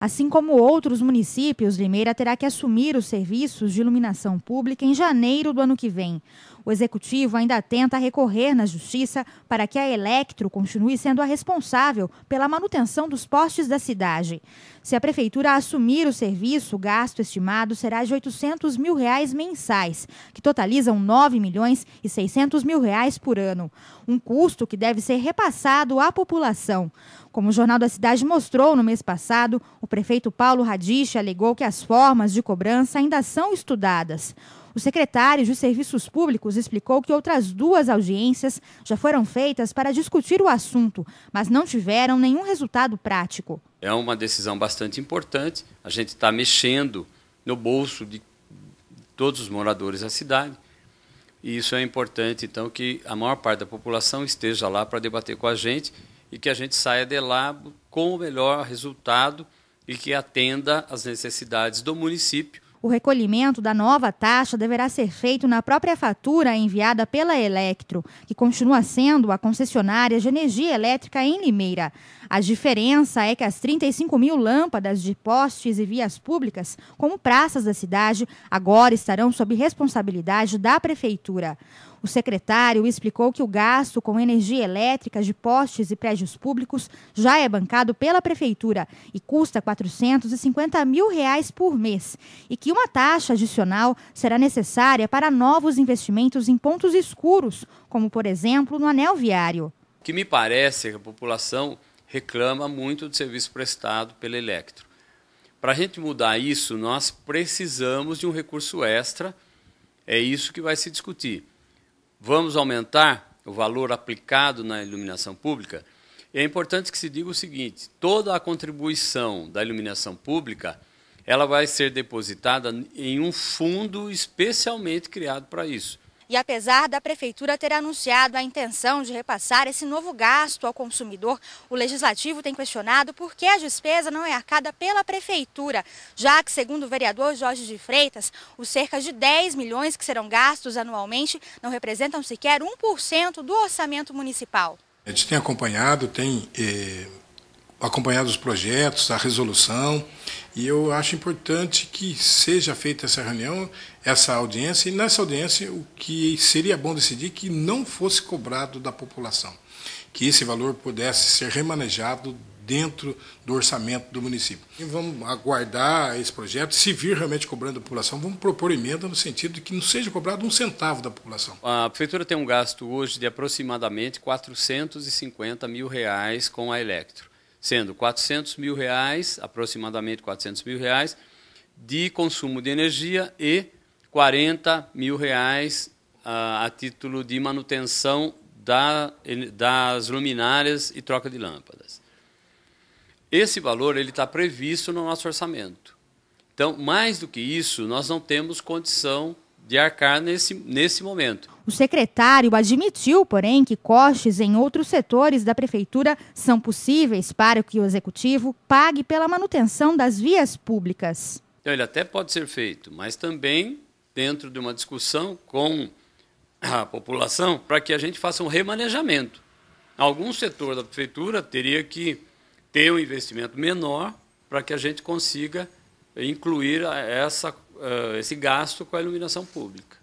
Assim como outros municípios, Limeira terá que assumir os serviços de iluminação pública em janeiro do ano que vem. O executivo ainda tenta recorrer na justiça para que a Electro continue sendo a responsável pela manutenção dos postes da cidade. Se a prefeitura assumir o serviço, o gasto estimado será de 800 mil reais mensais, que totalizam 9 milhões e 600 mil reais por ano. Um custo que deve ser repassado à população. Como o Jornal da Cidade mostrou no mês passado, o prefeito Paulo Radich alegou que as formas de cobrança ainda são estudadas. O secretário de Serviços Públicos explicou que outras duas audiências já foram feitas para discutir o assunto, mas não tiveram nenhum resultado prático. É uma decisão bastante importante. A gente está mexendo no bolso de todos os moradores da cidade. E isso é importante, então, que a maior parte da população esteja lá para debater com a gente e que a gente saia de lá com o melhor resultado e que atenda às necessidades do município o recolhimento da nova taxa deverá ser feito na própria fatura enviada pela Electro, que continua sendo a concessionária de energia elétrica em Limeira. A diferença é que as 35 mil lâmpadas de postes e vias públicas, como praças da cidade, agora estarão sob responsabilidade da Prefeitura. O secretário explicou que o gasto com energia elétrica de postes e prédios públicos já é bancado pela prefeitura e custa 450 mil reais por mês e que uma taxa adicional será necessária para novos investimentos em pontos escuros, como por exemplo no anel viário. O que me parece é que a população reclama muito do serviço prestado pela Electro. Para a gente mudar isso, nós precisamos de um recurso extra. É isso que vai se discutir vamos aumentar o valor aplicado na iluminação pública, é importante que se diga o seguinte: toda a contribuição da iluminação pública ela vai ser depositada em um fundo especialmente criado para isso. E apesar da Prefeitura ter anunciado a intenção de repassar esse novo gasto ao consumidor, o Legislativo tem questionado por que a despesa não é arcada pela Prefeitura, já que, segundo o vereador Jorge de Freitas, os cerca de 10 milhões que serão gastos anualmente não representam sequer 1% do orçamento municipal. A gente tem acompanhado, tem eh, acompanhar os projetos, a resolução. E eu acho importante que seja feita essa reunião, essa audiência, e nessa audiência o que seria bom decidir que não fosse cobrado da população, que esse valor pudesse ser remanejado dentro do orçamento do município. E vamos aguardar esse projeto. Se vir realmente cobrando da população, vamos propor emenda no sentido de que não seja cobrado um centavo da população. A prefeitura tem um gasto hoje de aproximadamente 450 mil reais com a Electro sendo 400 mil reais, aproximadamente 400 mil reais, de consumo de energia e 40 mil reais a, ah, a título de manutenção da, das luminárias e troca de lâmpadas. Esse valor ele está previsto no nosso orçamento. Então, mais do que isso, nós não temos condição de arcar nesse, nesse momento. O secretário admitiu, porém, que cortes em outros setores da prefeitura são possíveis para que o executivo pague pela manutenção das vias públicas. Então, ele até pode ser feito, mas também dentro de uma discussão com a população para que a gente faça um remanejamento. Algum setor da prefeitura teria que ter um investimento menor para que a gente consiga incluir essa, eh, esse gasto com a iluminação pública.